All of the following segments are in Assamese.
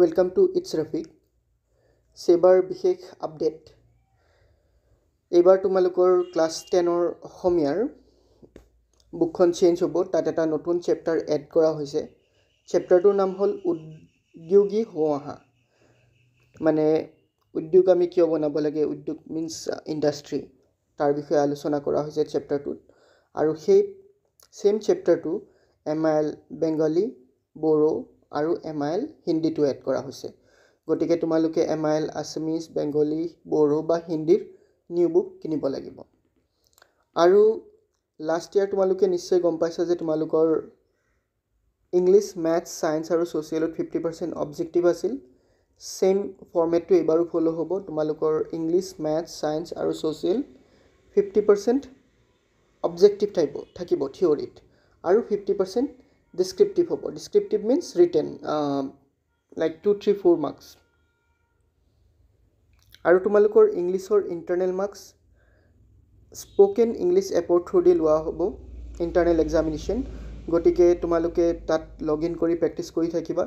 ৱেলকাম টু ইটছ ৰাফিক ছেবাৰ বিশেষ আপডেট এইবাৰ তোমালোকৰ ক্লাছ টেনৰ অসমীয়াৰ বুকখন চেঞ্জ হ'ব তাত এটা নতুন চেপ্টাৰ এড কৰা হৈছে চেপ্টাৰটোৰ নাম হ'ল উদ্যোগী হোৱাহা মানে উদ্যোগ আমি কিয় বনাব লাগে উদ্যোগ মিনছ ইণ্ডাষ্ট্ৰী তাৰ বিষয়ে আলোচনা কৰা হৈছে চেপ্টাৰটোত আৰু সেই ছেম চেপ্টাৰটো M I L Bengali Bodo আৰু এম আই এল হিন্দীটো এড কৰা হৈছে গতিকে তোমালোকে M I L Assamese Bengali Bodo বা হিন্দীৰ নিউ বুক কিনিব লাগিব আৰু লাষ্ট ইয়াৰ তোমালোকে নিশ্চয় গম পাইছা যে তোমালোকৰ ইংলিছ মেথছ ছায়েন্স আৰু ছ'চিয়েলত ফিফটি পাৰ্চেণ্ট অবজেক্টিভ আছিল ছেইম ফৰ্মেটটো এইবাৰো ফ'ল' হ'ব তোমালোকৰ ইংলিছ মেথছ ছায়েন্স আৰু ছ'চিয়েল ফিফটি পাৰ্চেণ্ট অবজেক্টিভ থাকিব থাকিব থিয়ৰিত আৰু ফিফটি পাৰ্চেণ্ট ডিছক্ৰিপটিভ হ'ব descriptive means written like two three four marks আৰু তোমালোকৰ ইংলিছৰ ইণ্টাৰনেল মাৰ্কছ স্পকেন ইংলিছ এপৰ থ্ৰুদি লোৱা হ'ব ইণ্টাৰনেল এক্সামিনেশ্যন গতিকে তোমালোকে তাত লগ ইন কৰি প্ৰেক্টিছ কৰি থাকিবা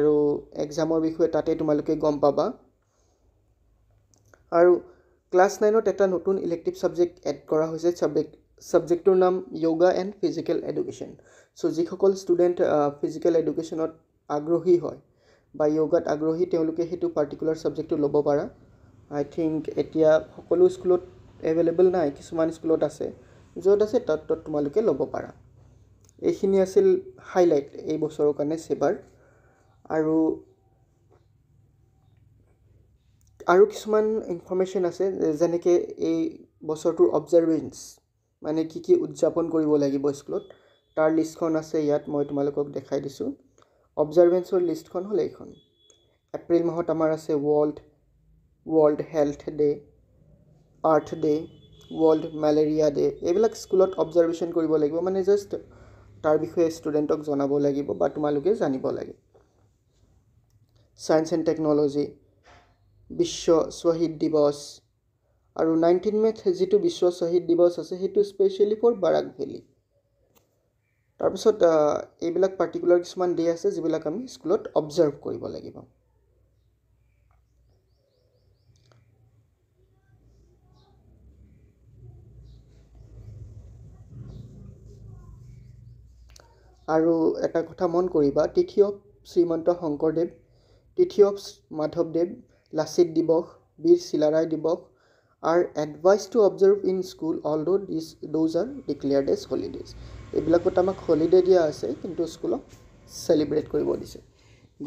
আৰু এক্সামৰ বিষয়ে তাতে তোমালোকে গম পাবা আৰু ক্লাছ নাইনত এটা নতুন ইলেক্টিভ ছাবজেক্ট এড কৰা হৈছে ছাবজেক্ট ছাবজেক্টটোৰ নাম yoga and physical education so' যিসকল ষ্টুডেণ্ট ফিজিকেল এডুকেশ্যনত আগ্ৰহী হয় বা য়োগাত আগ্ৰহী তেওঁলোকে সেইটো পাৰ্টিকুলাৰ ছাবজেক্টটো ল'ব পাৰা আই থিংক এতিয়া সকলো স্কুলত এভেইলেবল নাই কিছুমান স্কুলত আছে য'ত আছে তাত তাত তোমালোকে ল'ব পাৰা এইখিনি আছিল হাইলাইট এই বছৰৰ কাৰণে ছেবাৰ আৰু আৰু কিছুমান ইনফৰ্মেশ্যন আছে যেনেকৈ এই বছৰটোৰ অবজাৰভেঞ্চ মানে কি কি উদযাপন কৰিব লাগিব স্কুলত তাৰ লিষ্টখন আছে ইয়াত মই তোমালোকক দেখাই দিছোঁ অবজাৰ্ভেঞ্চৰ লিষ্টখন হ'ল এইখন এপ্ৰিল মাহত আমাৰ আছে world world health day' earth day' world malaria day' এইবিলাক স্কুলত অবজাৰ্ভেশ্যন কৰিব লাগিব মানে জাষ্ট তাৰ বিষয়ে ষ্টুডেণ্টক জনাব লাগিব বা তোমালোকে জানিব লাগে ছায়েন্স এণ্ড টেকন'লজি বিশ্ব শ্বহীদ দিৱস আৰু নাইনটিন মেথ যিটো বিশ্ব শ্বহীদ দিৱস আছে সেইটো স্পেচিয়েলি ফৰ বাৰাক ভেলী তাৰপিছত এইবিলাক পাৰ্টিকুলাৰ কিছুমান ডে' আছে যিবিলাক আমি স্কুলত অবজাৰ্ভ কৰিব লাগিব আৰু এটা কথা মন কৰিবা তিথি অফ শ্ৰীমন্ত শংকৰদেৱ তিথি অফ মাধৱদেৱ লাচিত দিৱস বীৰ চিলাৰায় দিৱস are advised to observe in school all do' this does are declared as holidays এইবিলাকত আমাক হলিডে দিয়া আছে কিন্তু স্কুলক চেলিব্ৰেট কৰিব দিছে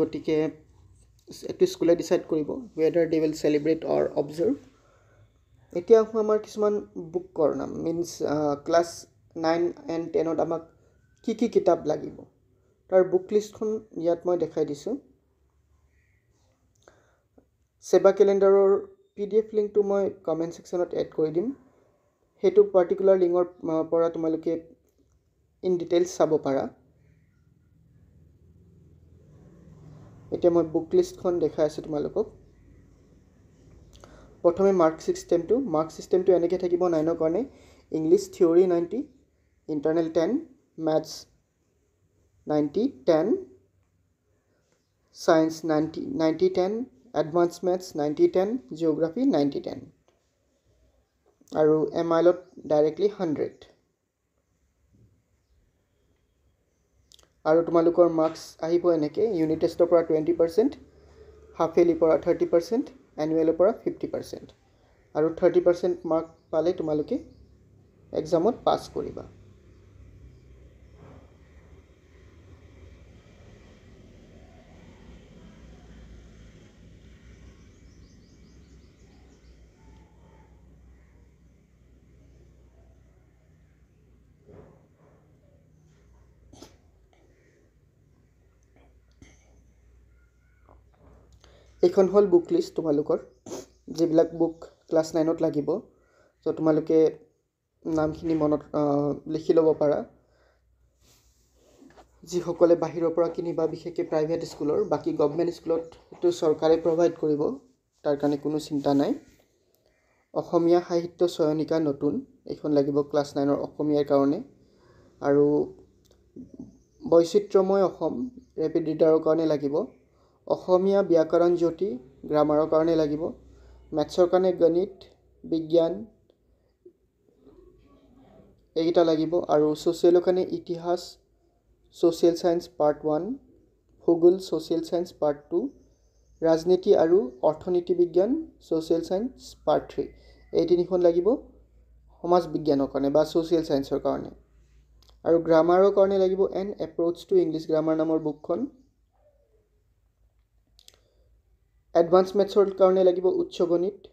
গতিকে এইটো স্কুলে ডিচাইড কৰিব whether they will celebrate or observe এতিয়া আহোঁ আমাৰ কিছুমান বুকৰ নাম মিনছ ক্লাছ নাইন এণ্ড টেনত আমাক কি কি কিতাপ লাগিব তাৰ বুক লিষ্টখন ইয়াত মই দেখাই দিছোঁ চেবা কেলেণ্ডাৰৰ পি ডি এফ লিংকটো মই কমেণ্ট ছেকশ্যনত এড কৰি দিম সেইটো পাৰ্টিকুলাৰ লিংকৰ পৰা তোমালোকে ইন ডিটেইলছ চাব পাৰা এতিয়া মই বুক লিষ্টখন দেখাই আছোঁ তোমালোকক প্ৰথমে মাৰ্ক ছিষ্টেমটো মাৰ্ক ছিষ্টেমটো এনেকৈ থাকিব নাইনৰ কাৰণে English theory ninety internal ten maths ninety ten science ninety ninety ten advanced maths ninety ten geography ninety ten আৰু এম আইলত ডাইৰেক্টলি হাণ্ড্ৰেড আৰু তোমালোকৰ মাৰ্কছ আহিব এনেকৈ ইউনিট টেষ্টৰ পৰা টুৱেণ্টি পাৰ্চেণ্ট হাফ ইয়েলিৰ পৰা থাৰ্টি পাৰ্চেণ্ট এনুৱেলৰ পৰা ফিফটি পাৰ্চেণ্ট আৰু থাৰ্টি পাৰ্চেণ্ট মাৰ্ক পালে তোমালোকে এক্সামত পাছ কৰিবা এইখন হ'ল বুক লিষ্ট তোমালোকৰ যিবিলাক বুক ক্লাছ নাইনত লাগিব ত' তোমালোকে নামখিনি মনত লিখি ল'ব পাৰা যিসকলে বাহিৰৰ পৰা কিনিবা বিশেষকৈ প্ৰাইভেট স্কুলৰ বাকী গভমেণ্ট স্কুলত সেইটো চৰকাৰে প্ৰভাইড কৰিব তাৰ কাৰণে কোনো চিন্তা নাই অসমীয়া সাহিত্য চয়নিকা নতুন এইখন লাগিব ক্লাছ নাইনৰ অসমীয়াৰ কাৰণে আৰু বৈচিত্ৰময় অসম ৰেপিড ৰিডাৰৰ কাৰণে লাগিব অসমীয়া ব্যাকৰণ জ্যোতি গ্ৰামাৰৰ কাৰণে লাগিব মেথছৰ কাৰণে গণিত বিজ্ঞান এইকেইটা লাগিব আৰু ছ'চিয়েলৰ কাৰণে ইতিহাস ছ'চিয়েল ছায়েঞ্চ পাৰ্ট ওৱান ভূগোল ছ'চিয়েল ছায়েঞ্চ পাৰ্ট টু ৰাজনীতি আৰু অৰ্থনীতি বিজ্ঞান ছ'চিয়েল ছায়েঞ্চ পাৰ্ট থ্ৰী এই তিনিখন লাগিব সমাজ বিজ্ঞানৰ কাৰণে বা ছ'চিয়েল ছায়েঞ্চৰ কাৰণে আৰু গ্ৰামাৰৰ কাৰণে লাগিব an approach to English grammar নামৰ বুকখন এডভান্স মেথছৰ কাৰণে লাগিব উচ্চ গণিত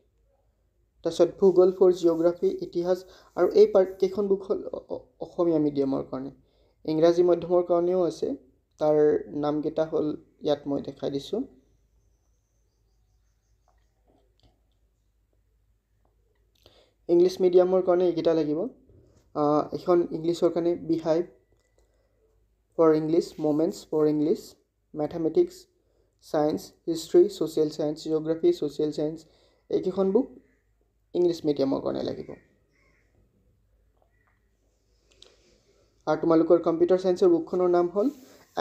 তাৰপিছত ভূগোল ফৰ জিঅ'গ্ৰাফী ইতিহাস আৰু এই পাৰ্ট কেইখন বুক হ'ল অসমীয়া মিডিয়ামৰ কাৰণে ইংৰাজী মাধ্যমৰ কাৰণেও আছে তাৰ নামকেইটা হ'ল ইয়াত মই দেখাই দিছোঁ ইংলিছ মিডিয়ামৰ কাৰণে এইকেইটা লাগিব এইখন ইংলিছৰ কাৰণে behave for English moments for English mathematics science history social science geography social science এইকেইখন বুক ইংলিছ মিডিয়ামৰ কাৰণে লাগিব আৰু তোমালোকৰ কম্পিউটাৰ চায়েন্সৰ বুকখনৰ নাম হ'ল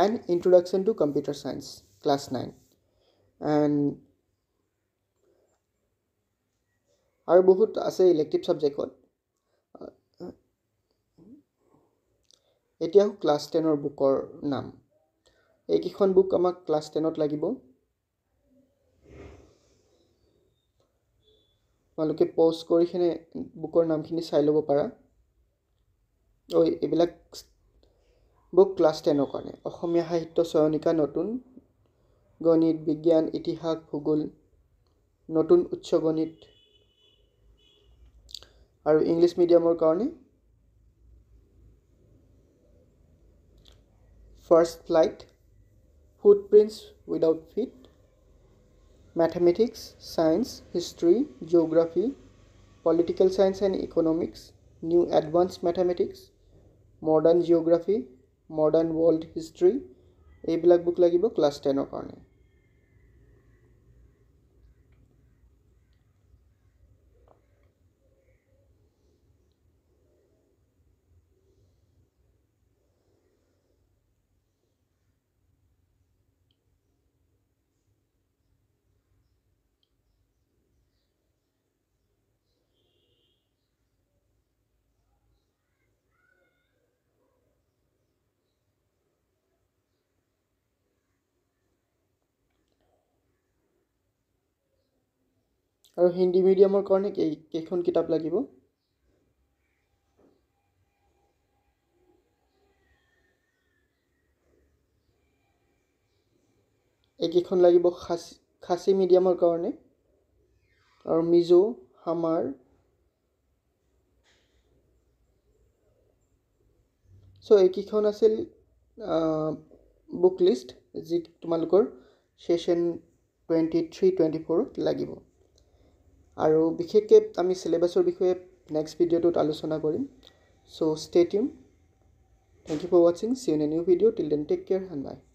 and introduction to computer science class nine and আৰু বহুত আছে ইলেক্টিভ ছাবজেক্টত এতিয়াও ক্লাছ টেনৰ বুকৰ নাম এইকেইখন বুক আমাক ক্লাছ টেনত লাগিব তোমালোকে প'জ কৰি কিনে বুকৰ নামখিনি চাই ল'ব পাৰা ঐ এইবিলাক বুক ক্লাছ টেনৰ কাৰণে অসমীয়া সাহিত্য চয়নিকা নতুন গণিত বিজ্ঞান ইতিহাস ভূগোল নতুন উচ্চ গণিত আৰু ইংলিছ মিডিয়ামৰ কাৰণে first flight footprints without feet mathematics science history geography political science and economics new advance mathematics modern geography modern world history এইবিলাক বুক লাগিব ক্লাছ টেনৰ কাৰণে আৰু হিন্দী মিডিয়ামৰ কাৰণে কেই কেইখন কিতাপ লাগিব এইকেইখন লাগিব খাচী খাচী মিডিয়ামৰ কাৰণে আৰু মিজো হামাৰ চ' এইকেইখন আছিল বুক লিষ্ট যি তোমালোকৰ ছেশ্যন টুৱেণ্টি থ্ৰী টুৱেণ্টি ফ'ৰত লাগিব আৰু বিশেষকৈ আমি চিলেবাছৰ বিষয়ে নেক্সট ভিডিঅ'টোত আলোচনা কৰিম so' stay tune thank you for ৱাচিং see you a new video' till then take care and by